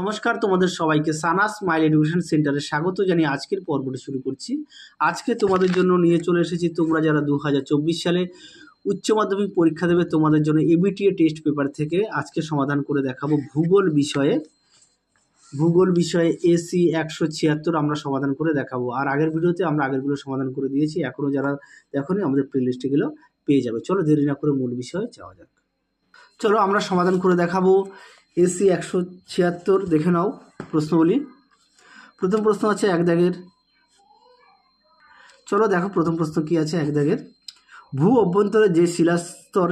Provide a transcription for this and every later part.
নমস্কার তোমাদের সবাইকে সানা স্মাইল এডুকেশন সেন্টারে স্বাগত জানিয়ে আজকের পর্বটি শুরু করছি আজকে তোমাদের জন্য নিয়ে চলে এসেছি তোমরা যারা দু সালে উচ্চ মাধ্যমিক পরীক্ষা দেবে তোমাদের জন্য এবিটিএ টেস্ট পেপার থেকে আজকে সমাধান করে দেখাবো ভূগোল বিষয়ে ভূগোল বিষয়ে এসি একশো ছিয়াত্তর আমরা সমাধান করে দেখাবো আর আগের ভিডিওতে আমরা আগেরগুলো সমাধান করে দিয়েছি এখনও যারা দেখনি আমাদের প্লেলিস্টগুলো পেয়ে যাবে চলো দেরি না করে মূল বিষয়ে যাওয়া যাক চলো আমরা সমাধান করে দেখাবো এসি একশো ছিয়াত্তর দেখে নাও প্রশ্নগুলি প্রথম প্রশ্ন আছে এক দ্যাগের চলো দেখো প্রথম প্রশ্ন কি আছে এক দ্যাগের ভূ অভ্যন্তরে যে শিলাস্তর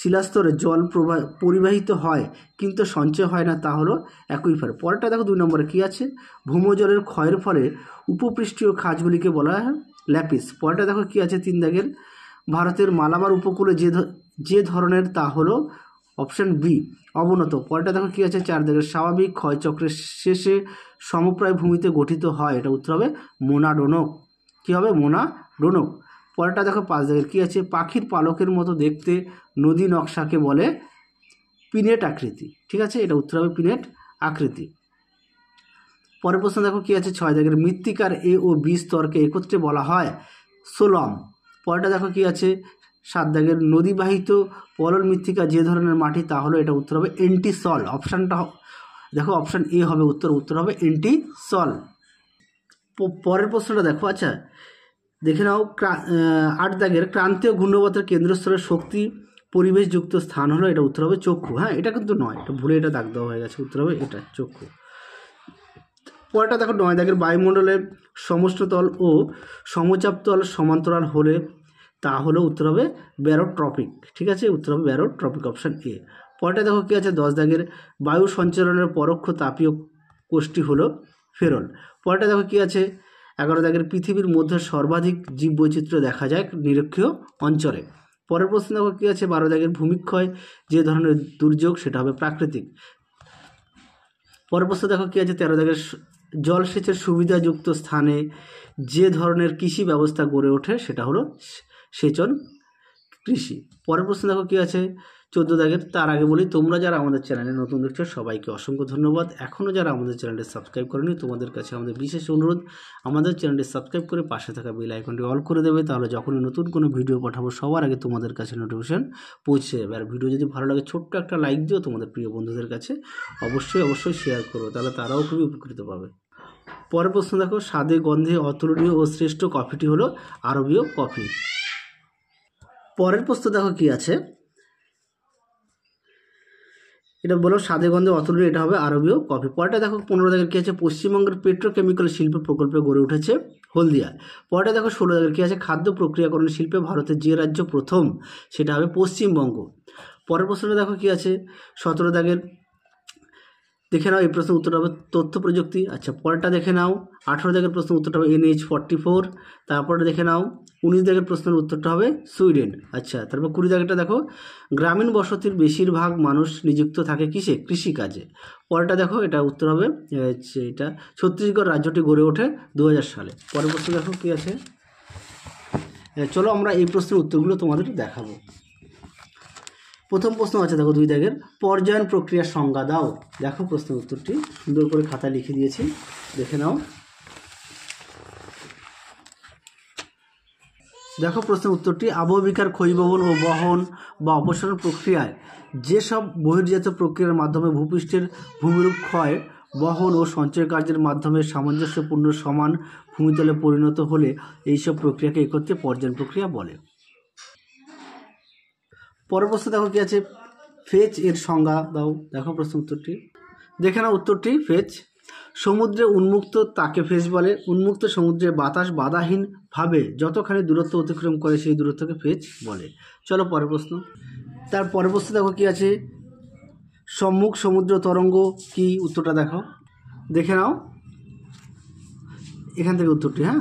শিলাস্তরে জল প্রবাহ পরিবাহিত হয় কিন্তু সঞ্চয় হয় না তা হলো একই ফার পরেরটা দেখো দুই নম্বরে কী আছে ভূমজলের ক্ষয়ের ফলে উপপৃষ্ঠীয় খাঁজগুলিকে বলা হয় ল্যাপিস পরেরটা দেখো কী আছে তিন দ্যাগের ভারতের মালাবার উপকূলে যে যে ধরনের তা হলো অপশান বি অবনত পরেটা দেখো কী আছে চার দিকের স্বাভাবিক ক্ষয়চক্রের শেষে সমপ্রায় ভূমিতে গঠিত হয় এটা উত্তর হবে মোনাডোনক কী হবে মোনাডোনক পরেরটা দেখো পাঁচ দিকের কী আছে পাখির পালকের মতো দেখতে নদী নকশাকে বলে পিনেট আকৃতি ঠিক আছে এটা উত্তর হবে পিনেট আকৃতি পরের প্রশ্ন দেখো কী আছে ছয় দাগের মৃত্তিকার এ ও বি স্তরকে একত্রে বলা হয় সোলম পরেরটা দেখো কী আছে সাত নদীবাহিত পলল মৃত্তিকা যে ধরনের মাটি তা হলো এটা উত্তর হবে এন্টি সল অপশানটা দেখো অপশান এ হবে উত্তর উত্তর হবে এন্টি সল পরের প্রশ্নটা দেখো আচ্ছা দেখে নাও আট দাগের ক্রান্তীয় ঘূর্ণবতের কেন্দ্রস্থলের শক্তি পরিবেশযুক্ত স্থান হলো এটা উত্তর হবে চক্ষু হ্যাঁ এটা কিন্তু নয় এটা ভুলে এটা দাগ দেওয়া হয়ে গেছে উত্তর হবে এটা চক্ষু পরেটা দেখো নয় দাগের বায়ুমণ্ডলের তল ও সমচাপতল সমান্তরাল হলে তাহলে উত্তর হবে ব্যারোট্রপিক ঠিক আছে উত্তর হবে ব্যারোট্রপিক অপশান এ পরটা দেখো কী আছে দশ দাগের বায়ু সঞ্চালনের পরোক্ষ তাপীয় কোষ্ঠী হলো ফেরল পরটা দেখো কী আছে এগারো দাগের পৃথিবীর মধ্যে সর্বাধিক জীববৈচিত্র্য দেখা যায় নিরক্ষীয় অঞ্চলে পরের প্রশ্ন দেখো কী আছে বারো দাগের ভূমিক্ষয় যে ধরনের দুর্যোগ সেটা হবে প্রাকৃতিক পরের প্রশ্ন দেখো কী আছে তেরো দাগের জলসেচের সুবিধাযুক্ত স্থানে যে ধরনের কৃষি ব্যবস্থা গড়ে ওঠে সেটা হলো সেচন কৃষি পরের প্রশ্ন দেখো কী আছে চোদ্দ দাগের তার আগে বলি তোমরা যারা আমাদের চ্যানেলে নতুন দেখছো সবাইকে অসংখ্য ধন্যবাদ এখনও যারা আমাদের চ্যানেলটি সাবস্ক্রাইব করেনি তোমাদের কাছে আমাদের বিশেষ অনুরোধ আমাদের চ্যানেলটি সাবস্ক্রাইব করে পাশে থাকা বেল আইকনটি অল করে দেবে তাহলে যখনই নতুন কোনো ভিডিও পাঠাবো সবার আগে তোমাদের কাছে নোটিফিকেশান পৌঁছে যাবে আর ভিডিও যদি ভালো লাগে ছোট্ট একটা লাইক দিও তোমাদের প্রিয় বন্ধুদের কাছে অবশ্যই অবশ্যই শেয়ার করো তাহলে তারাও খুবই উপকৃত পাবে পরের প্রশ্ন দেখো স্বাদে গন্ধে অতুলনীয় ও শ্রেষ্ঠ কফিটি হলো আরবীয় কফি পরের প্রশ্ন দেখো কি আছে এটা বলো সাদে গন্ধে অতুলনীয় এটা হবে আরবীয় কফি পরেটা দেখো পনেরো দাগের কী আছে পশ্চিমবঙ্গের পেট্রোকেমিক্যাল শিল্প প্রকল্পে গড়ে উঠেছে হলদিয়া পরেটা দেখো ষোলো দাগের কী আছে খাদ্য প্রক্রিয়াকরণ শিল্পে ভারতের যে রাজ্য প্রথম সেটা হবে পশ্চিমবঙ্গ পরের প্রশ্নটা দেখো কী আছে সতেরো দাগের দেখে নাও এই প্রশ্নের উত্তর হবে তথ্য প্রযুক্তি আচ্ছা পরেরটা দেখে নাও আঠেরো দেখের প্রশ্নের উত্তরটা হবে এনএইচ ফর্টি ফোর তারপরে দেখে নাও উনিশ দাগের প্রশ্নের উত্তরটা হবে সুইডেন আচ্ছা তারপর কুড়ি দাগেরটা দেখো গ্রামীণ বসতির বেশিরভাগ মানুষ নিযুক্ত থাকে কিসে কৃষিকাজে পরেরটা দেখো এটা উত্তর হবে এটা ছত্তিশগড় রাজ্যটি গড়ে ওঠে দু সালে পরের প্রশ্ন দেখো কী আছে চলো আমরা এই প্রশ্নের উত্তরগুলো তোমাদের দেখাবো প্রথম প্রশ্ন আছে দেখো দুই দাগের পর্যায়ন প্রক্রিয়ার সংজ্ঞা দাও দেখো প্রশ্নের উত্তরটি সুন্দর করে খাতা লিখে দিয়েছি দেখে নাও দেখো প্রশ্নের উত্তরটি আবহবিকার ক্ষয়ীভবন ও বহন বা অপসারণ প্রক্রিয়ায় যেসব বহির্জাত প্রক্রিয়ার মাধ্যমে ভূপৃষ্ঠের ভূমিরূপ ক্ষয় বহন ও সঞ্চয় কার্যের মাধ্যমে সামঞ্জস্যপূর্ণ সমান ভূমিতলে পরিণত হলে এইসব প্রক্রিয়াকে একত্রে পর্যায়ন প্রক্রিয়া বলে পরের প্রশ্ন দেখো কি আছে ফেচ এর সংজ্ঞা দাও দেখো প্রশ্ন উত্তরটি দেখে নাও উত্তরটি ফেচ সমুদ্রে উন্মুক্ত তাকে ফেচ বলে উন্মুক্ত সমুদ্রে বাতাস বাধাহীনভাবে যতখানি দূরত্ব অতিক্রম করে সেই দূরত্বকে ফেচ বলে চলো পরের প্রশ্ন তার পরের প্রশ্ন দেখো কি আছে সম্মুখ সমুদ্র তরঙ্গ কি উত্তরটা দেখো দেখে নাও এখান থেকে উত্তরটি হ্যাঁ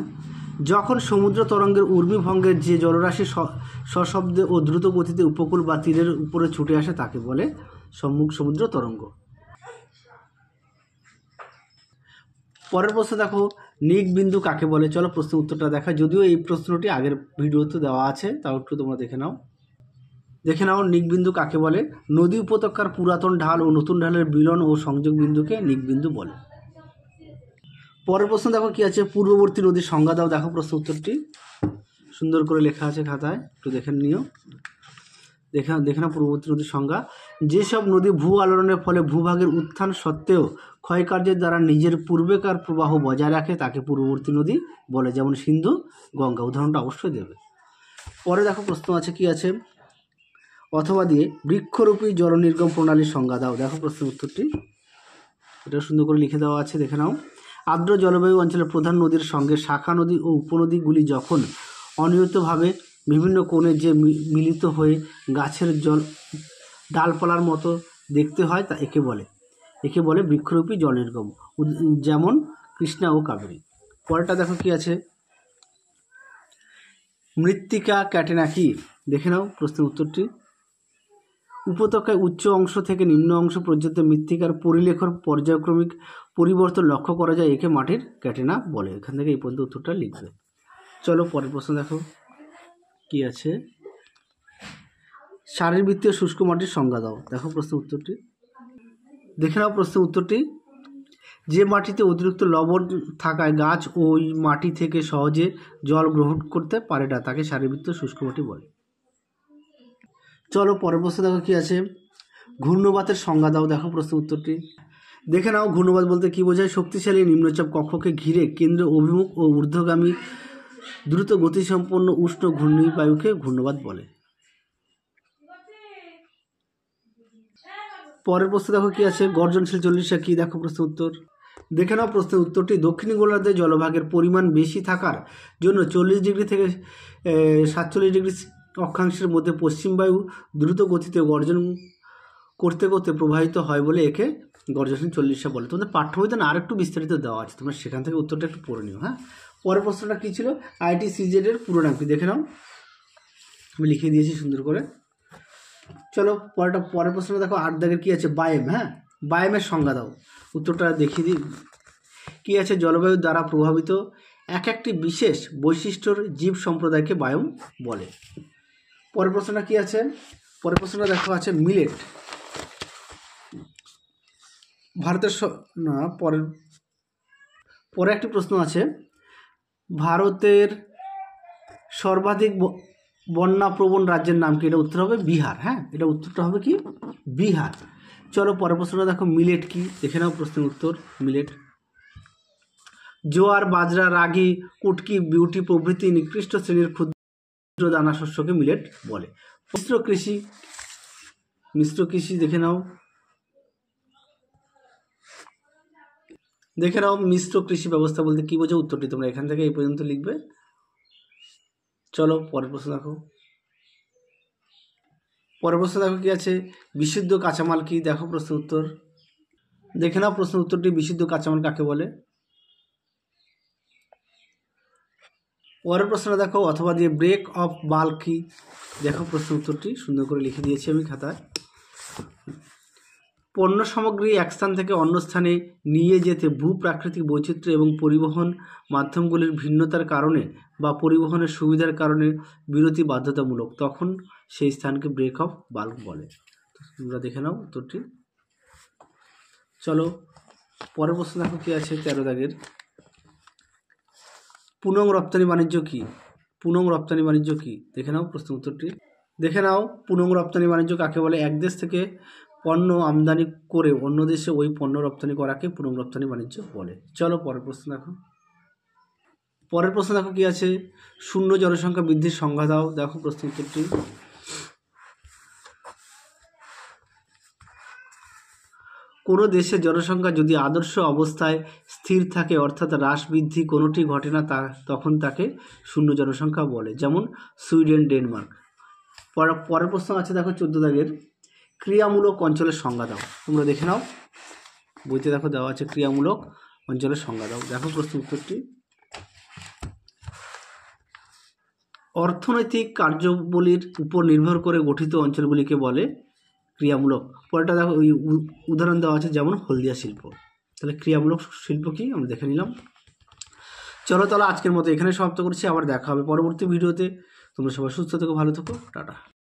যখন সমুদ্র তরঙ্গের উর্মিভঙ্গের যে জলরাশি সশব্দে ও দ্রুত গতিতে উপকূল বা তীরের উপরে ছুটে আসে তাকে বলে সম্মুখ সমুদ্র তরঙ্গ পরের প্রশ্ন দেখো নিক বিন্দু কাকে বলে চলো প্রশ্ন উত্তরটা দেখা যদিও এই প্রশ্নটি আগের ভিডিওতে দেওয়া আছে তাও একটু তোমরা দেখে নাও দেখে নাও বিন্দু কাকে বলে নদী উপত্যকার পুরাতন ঢাল ও নতুন ঢালের বিলন ও সংযোগ বিন্দুকে বিন্দু বলে পরের প্রশ্ন দেখো কি আছে পূর্ববর্তী নদীর সংজ্ঞা দাও দেখো প্রশ্ন উত্তরটি সুন্দর করে লেখা আছে খাতায় একটু দেখে নিও দেখে দেখে না পূর্ববর্তী নদীর সংজ্ঞা যেসব নদী ভূ আলোড়নের ফলে ভূভাগের উত্থান সত্ত্বেও ক্ষয়কার্যের দ্বারা নিজের পূর্বেকার প্রবাহ বজায় রাখে তাকে পূর্ববর্তী নদী বলে যেমন সিন্ধু গঙ্গা উদাহরণটা অবশ্যই দেবে পরে দেখো প্রশ্ন আছে কি আছে অথবা দিয়ে বৃক্ষরূপী জল নির্গম প্রণালীর সংজ্ঞা দাও দেখো প্রশ্নের উত্তরটি এটা সুন্দর করে লিখে দেওয়া আছে দেখে নাও আর্দ্র জলবায়ু অঞ্চলের প্রধান নদীর সঙ্গে শাখা নদী ও উপনদীগুলি যখন অনিয়তভাবে বিভিন্ন কোণে যে মিলিত হয়ে গাছের জল ডালপালার মতো দেখতে হয় তা একে বলে একে বলে বৃক্ষরূপী জল যেমন কৃষ্ণা ও কাবেরী পরেরটা দেখো কি আছে মৃত্তিকা ক্যাটেনা কি দেখে নাও প্রশ্নের উত্তরটি উপত্যকায় উচ্চ অংশ থেকে নিম্ন অংশ পর্যন্ত মৃত্তিকার পরিলেখর পর্যায়ক্রমিক পরিবর্তন লক্ষ্য করা যায় একে মাটির ক্যাটেনা বলে এখান থেকে এই পর্যন্ত উত্তরটা লিখবে চলো পরের প্রশ্ন দেখো কি আছে শারীরবৃত্তীয় শুষ্ক মাটির সংজ্ঞা দাও দেখো প্রশ্ন উত্তরটি দেখে নাও প্রশ্ন উত্তরটি যে মাটিতে অতিরিক্ত লবণ থাকায় গাছ ওই মাটি থেকে সহজে জল গ্রহণ করতে পারে না তাকে শারীরবৃত্তীয় শুষ্ক মাটি বলে চলো পরের প্রশ্ন দেখো কী আছে ঘূর্ণবাতের সংজ্ঞা দাও দেখো প্রশ্ন উত্তরটি দেখে নাও ঘূর্ণবাদ বলতে কী বোঝায় শক্তিশালী নিম্নচাপ কক্ষকে ঘিরে কেন্দ্র অভিমুখ ও ঊর্ধ্বগামী দ্রুত গতিসম্পন্ন উষ্ণ ঘূর্ণিবায়ুকে ঘূর্ণবাদ বলে পরের প্রশ্ন দেখো কী আছে গর্জনশীল চল্লিশা কী দেখো প্রশ্ন উত্তর দেখে নাও প্রশ্নের উত্তরটি দক্ষিণ গোলার্ধে জলভাগের পরিমাণ বেশি থাকার জন্য চল্লিশ ডিগ্রি থেকে সাতচল্লিশ ডিগ্রি অক্ষাংশের মধ্যে পশ্চিম বায়ু দ্রুত গতিতে গর্জন করতে করতে প্রবাহিত হয় বলে একে গর্জনশীল চল্লিশা বলে তোমাদের পাঠ্য বইতে না আরেকটু বিস্তারিত দেওয়া আছে তোমরা সেখান থেকে উত্তরটা একটু পড়ে নিও হ্যাঁ পরের প্রশ্নটা কী ছিল আইটি সিজেডের পুরো নাম কি দেখে নাও আমি লিখে দিয়েছি সুন্দর করে চলো পরেরটা পরের প্রশ্ন দেখো আট দাগের কী আছে বায়েম হ্যাঁ বায়েমের সংজ্ঞা দাও উত্তরটা দেখিয়ে দিই কী আছে জলবায়ু দ্বারা প্রভাবিত এক একটি বিশেষ বৈশিষ্ট্যর জীব সম্প্রদায়কে বায়ম বলে পরের প্রশ্নটা কী আছে পরের প্রশ্নটা দেখো আছে মিলেট ভারতের না পরের পরে একটি প্রশ্ন আছে ভারতের সর্বাধিক বন্যাপ্রবণ রাজ্যের নাম কি এটা উত্তর হবে বিহার হ্যাঁ এটা উত্তরটা হবে কি বিহার চলো পরের প্রশ্নটা দেখো মিলেট কি দেখে নাও প্রশ্নের উত্তর মিলেট জোয়ার বাজরা রাগি কুটকি বিউটি প্রভৃতি নিকৃষ্ট শ্রেণীর ক্ষুদ্র দানা শস্যকে মিলেট বলে মিশ্র কৃষি মিশ্র কৃষি দেখে নাও দেখে নাও মিশ্র কৃষি ব্যবস্থা বলতে কী বোঝো উত্তরটি তোমরা এখান থেকে এই পর্যন্ত লিখবে চলো পরের প্রশ্ন দেখো পরের প্রশ্ন দেখো কী আছে বিশুদ্ধ কাঁচামাল কি দেখো প্রশ্ন উত্তর দেখে নাও প্রশ্ন উত্তরটি বিশুদ্ধ কাঁচামাল কাকে বলে পরের প্রশ্ন দেখো অথবা দিয়ে ব্রেক অফ বাল কি দেখো প্রশ্ন উত্তরটি সুন্দর করে লিখে দিয়েছি আমি খাতায় পণ্য সামগ্রী এক স্থান থেকে অন্য স্থানে নিয়ে যেতে ভূ প্রাকৃতিক বৈচিত্র্য এবং পরিবহন মাধ্যমগুলির ভিন্নতার কারণে বা পরিবহনের সুবিধার কারণে বিরতি বাধ্যতামূলক তখন সেই স্থানকে ব্রেক অফ বাল্ক বলে তোমরা দেখে নাও উত্তরটি চলো পরের প্রশ্ন দেখো কী আছে তেরো দাগের পুনং রপ্তানি বাণিজ্য কী পুনং রপ্তানি বাণিজ্য কী দেখে নাও প্রশ্ন উত্তরটি দেখে নাও পুনং রপ্তানি বাণিজ্য কাকে বলে এক দেশ থেকে পণ্য আমদানি করে অন্য দেশে ওই পণ্য রপ্তানি করাকে পুনঃ রপ্তানি বাণিজ্য বলে চলো পরের প্রশ্ন দেখো পরের প্রশ্ন দেখো কী আছে শূন্য জনসংখ্যা বৃদ্ধির সংজ্ঞা দাও দেখো প্রশ্ন উত্তরটি কোনো দেশের জনসংখ্যা যদি আদর্শ অবস্থায় স্থির থাকে অর্থাৎ হ্রাস বৃদ্ধি কোনোটি ঘটে না তা তখন তাকে শূন্য জনসংখ্যা বলে যেমন সুইডেন ডেনমার্ক পরের প্রশ্ন আছে দেখো চোদ্দ দাগের ক্রিয়ামূলক অঞ্চলের সংজ্ঞা দাও তোমরা দেখে নাও বইতে দেখো দেওয়া আছে ক্রিয়ামূলক অঞ্চলের সংজ্ঞা দাও দেখো প্রশ্ন উত্তরটি অর্থনৈতিক কার্যবলীর উপর নির্ভর করে গঠিত অঞ্চলগুলিকে বলে ক্রিয়ামূলক পরেটা দেখো ওই উদাহরণ দেওয়া আছে যেমন হলদিয়া শিল্প তাহলে ক্রিয়ামূলক শিল্প কি আমরা দেখে নিলাম চলো তাহলে আজকের মতো এখানে সমাপ্ত করছি আবার দেখা হবে পরবর্তী ভিডিওতে তোমরা সবাই সুস্থ থেকো ভালো থেকো টাটা